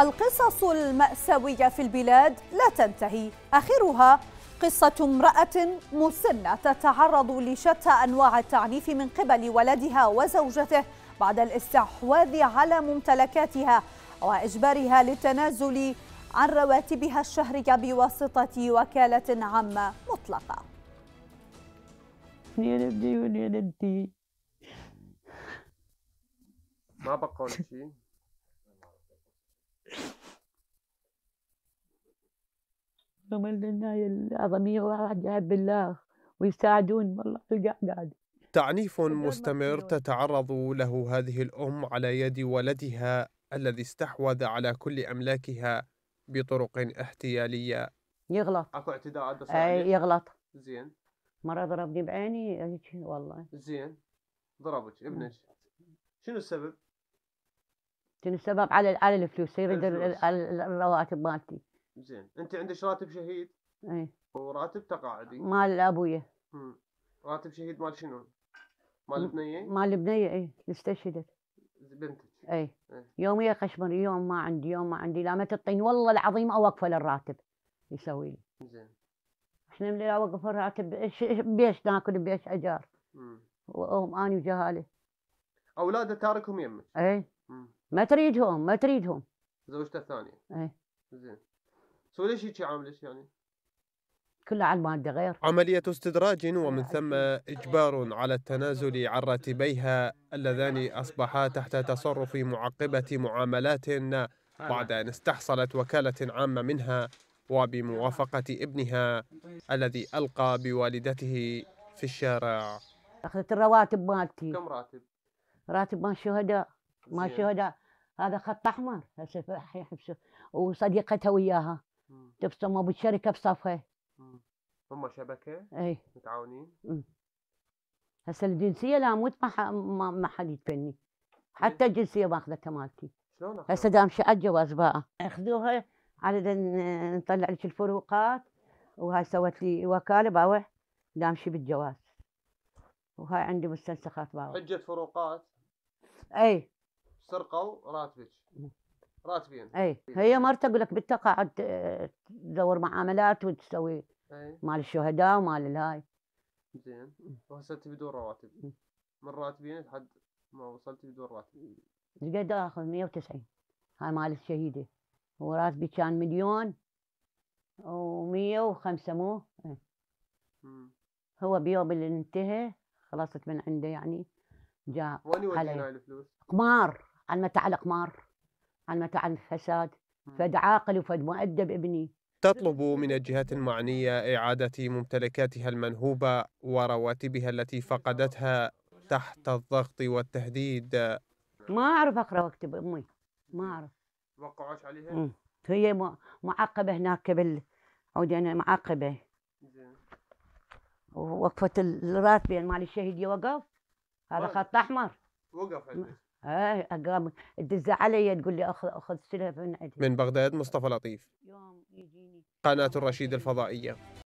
القصص المأساوية في البلاد لا تنتهي آخرها قصة امرأة مسنة تتعرض لشتى أنواع التعنيف من قبل ولدها وزوجته بعد الاستحواذ على ممتلكاتها وإجبارها للتنازل عن رواتبها الشهرية بواسطة وكالة عامة مطلقة يا ابني يا ما بقى شيء هم الناية العظمية واحد يحب الله ويساعدون والله في قاعد تعنيف مستمر تتعرض له هذه الأم على يد ولدها الذي استحوذ على كل أملاكها بطرق احتيالية يغلط اكو اعتداء عدى اي يغلط زين مرة ضربني بعيني والله زين ضربك ابنك شنو السبب؟ شنو السبب على على الفلوس يريد الرواتب مالتي زين انت عندك راتب شهيد اي وراتب تقاعدي مال ابويا راتب شهيد مال شنو؟ مال بنيه؟ مال بنيه اي استشهدت بنتك اي, إيه. يوم يا قشمر يوم ما عندي يوم ما عندي لا ما تطين والله العظيم اوقفه للراتب يسوي لي زين احنا من اوقف الراتب بيش ناكل بيش اجار وهم اني وجهالي اولاده تاركهم يمك اي ما تريدهم ما تريدهم زوجته الثانيه اي زين سو ليش هيك عاملش يعني؟ كلها على المادة غير عملية استدراج ومن ثم إجبار على التنازل عن راتبيها اللذان أصبحا تحت تصرف معقبة معاملات بعد أن استحصلت وكالة عامة منها وبموافقة ابنها الذي ألقى بوالدته في الشارع أخذت الرواتب مالتي كم راتب؟ راتب مال شهداء مال شهداء هذا خط أحمر هسه وصديقتها وياها تبصم ابو الشركه بصفها هم شبكه؟ اي متعاونين؟ هسه الجنسيه لا موت ما ما حد يتفني إيه. حتى الجنسيه ماخذتها مالتي شلون هسه دام شقت جواز بقى اخذوها على نطلع لك الفروقات وهاي سوت لي وكاله باوع دام شي بالجواز وهاي عندي مستنسخات باوع حجه فروقات اي سرقوا راتبك راتبين اي هي مرته اقول لك بالتقاعد آه، تدور معاملات وتسوي إيه. مال الشهداء ومال الهاي زين وصلت بدون رواتب من راتبين لحد ما وصلت بدون راتب قد اخذ 190 هاي مال الشهيده وراتبي كان مليون و105 مو إيه. هو بيوم اللي انتهى خلصت من عنده يعني جاء وين ودينا الفلوس؟ قمار علمت على قمار عن عن الفساد فد عاقل وفد مؤدب ابني تطلب من الجهات المعنية إعادة ممتلكاتها المنهوبة ورواتبها التي فقدتها تحت الضغط والتهديد ما أعرف أقرأ واكتب أمي ما أعرف وقعوش عليها؟ مم. هي معقبة هناك بال عودي أنا معقبة زين الراتب الراتبين مال الشهيد يوقف هذا خط أحمر وقف عندك اي آه، اقام تدز علي تقول لي اخذ اخذ سلف من عندي من بغداد مصطفى لطيف يوم يجيني قناه الرشيد الفضائيه